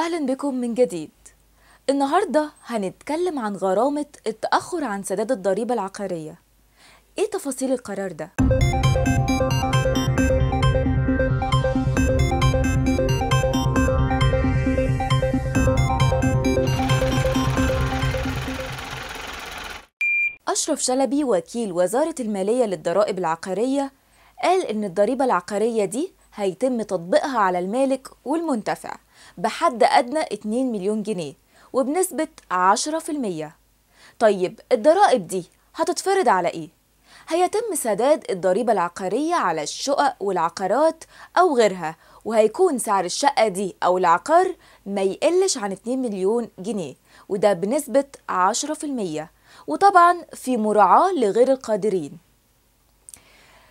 أهلا بكم من جديد النهاردة هنتكلم عن غرامة التأخر عن سداد الضريبة العقارية إيه تفاصيل القرار ده؟ أشرف شلبي وكيل وزارة المالية للضرائب العقارية قال إن الضريبة العقارية دي هيتم تطبيقها على المالك والمنتفع بحد أدنى 2 مليون جنيه وبنسبة 10% طيب الضرائب دي هتتفرض على إيه؟ هيتم سداد الضريبة العقارية على الشقق والعقارات أو غيرها وهيكون سعر الشقة دي أو العقار ما يقلش عن 2 مليون جنيه وده بنسبة 10% وطبعا في مراعاة لغير القادرين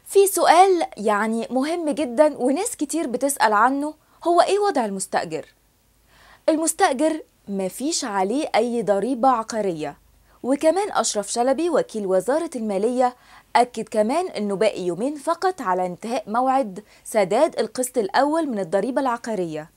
في سؤال يعني مهم جدا وناس كتير بتسأل عنه هو ايه وضع المستأجر؟ المستأجر مفيش عليه أي ضريبة عقارية وكمان أشرف شلبي وكيل وزارة المالية أكد كمان أنه باقي يومين فقط على انتهاء موعد سداد القسط الأول من الضريبة العقارية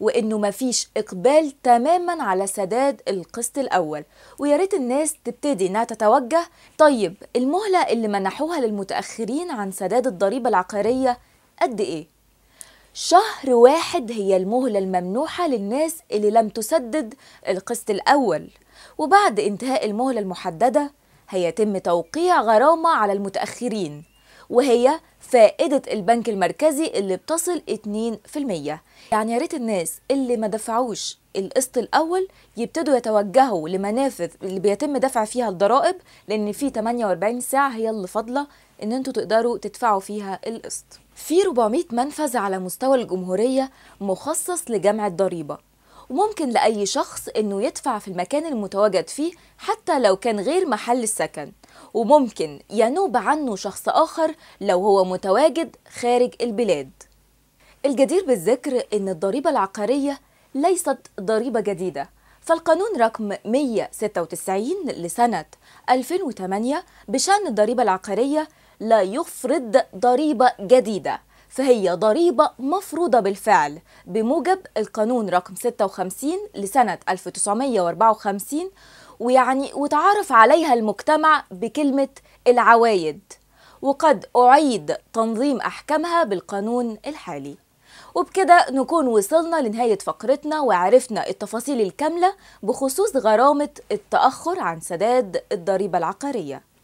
وانه مفيش اقبال تماما على سداد القسط الاول ويا ريت الناس تبتدي انها تتوجه طيب المهله اللي منحوها للمتاخرين عن سداد الضريبه العقاريه قد ايه شهر واحد هي المهله الممنوحه للناس اللي لم تسدد القسط الاول وبعد انتهاء المهله المحدده هيتم توقيع غرامه على المتاخرين وهي فائدة البنك المركزي اللي بتصل 2% يعني يا ريت الناس اللي ما دفعوش القسط الأول يبتدوا يتوجهوا لمنافذ اللي بيتم دفع فيها الضرائب لأن في 48 ساعة هي اللي فاضلة إن انتوا تقدروا تدفعوا فيها القسط في 400 منفذ على مستوى الجمهورية مخصص لجمع الضريبة وممكن لأي شخص إنه يدفع في المكان المتواجد فيه حتى لو كان غير محل السكن وممكن ينوب عنه شخص آخر لو هو متواجد خارج البلاد الجدير بالذكر أن الضريبة العقارية ليست ضريبة جديدة فالقانون رقم 196 لسنة 2008 بشأن الضريبة العقارية لا يفرض ضريبة جديدة فهي ضريبة مفروضة بالفعل بموجب القانون رقم 56 لسنة 1954 ويعني وتعرف عليها المجتمع بكلمة العوايد وقد أعيد تنظيم أحكامها بالقانون الحالي وبكده نكون وصلنا لنهاية فقرتنا وعرفنا التفاصيل الكاملة بخصوص غرامة التأخر عن سداد الضريبة العقارية